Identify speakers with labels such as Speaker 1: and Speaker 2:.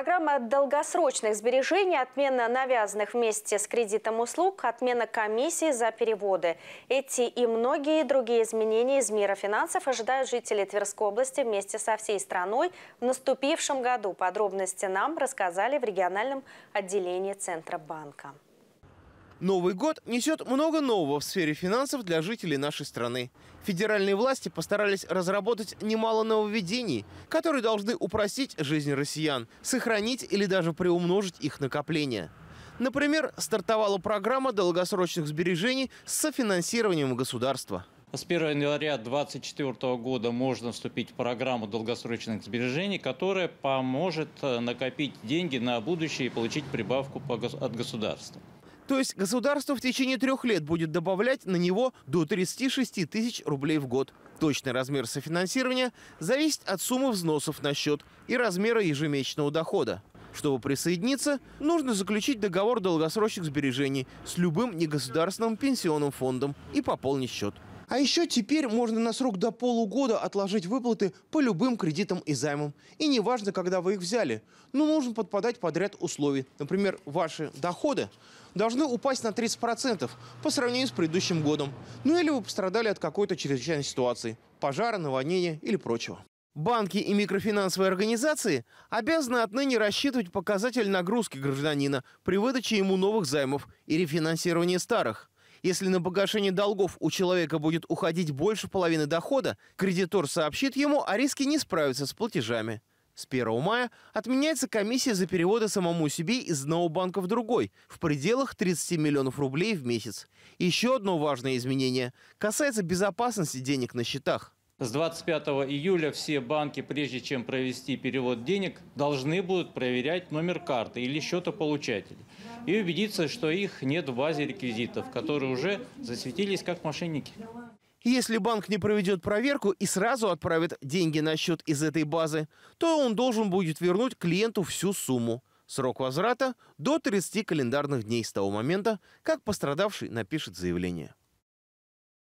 Speaker 1: Программа долгосрочных сбережений, отмена навязанных вместе с кредитом услуг, отмена комиссии за переводы. Эти и многие другие изменения из мира финансов ожидают жители Тверской области вместе со всей страной в наступившем году. Подробности нам рассказали в региональном отделении Центробанка. банка.
Speaker 2: Новый год несет много нового в сфере финансов для жителей нашей страны. Федеральные власти постарались разработать немало нововведений, которые должны упростить жизнь россиян, сохранить или даже приумножить их накопления. Например, стартовала программа долгосрочных сбережений с софинансированием государства.
Speaker 3: С 1 января 2024 года можно вступить в программу долгосрочных сбережений, которая поможет э, накопить деньги на будущее и получить прибавку от государства.
Speaker 2: То есть государство в течение трех лет будет добавлять на него до 36 тысяч рублей в год. Точный размер софинансирования зависит от суммы взносов на счет и размера ежемесячного дохода. Чтобы присоединиться, нужно заключить договор долгосрочных сбережений с любым негосударственным пенсионным фондом и пополнить счет. А еще теперь можно на срок до полугода отложить выплаты по любым кредитам и займам. И неважно, когда вы их взяли. Но нужно подпадать под ряд условий. Например, ваши доходы должны упасть на 30% по сравнению с предыдущим годом. Ну или вы пострадали от какой-то чрезвычайной ситуации – пожара, наводнения или прочего. Банки и микрофинансовые организации обязаны отныне рассчитывать показатель нагрузки гражданина при выдаче ему новых займов и рефинансировании старых. Если на погашение долгов у человека будет уходить больше половины дохода, кредитор сообщит ему о а риске не справиться с платежами. С 1 мая отменяется комиссия за переводы самому себе из одного банка в другой в пределах 30 миллионов рублей в месяц. Еще одно важное изменение касается безопасности денег на счетах.
Speaker 3: С 25 июля все банки, прежде чем провести перевод денег, должны будут проверять номер карты или счета получателя и убедиться, что их нет в базе реквизитов, которые уже засветились как мошенники.
Speaker 2: Если банк не проведет проверку и сразу отправит деньги на счет из этой базы, то он должен будет вернуть клиенту всю сумму. Срок возврата – до 30 календарных дней с того момента, как пострадавший напишет заявление.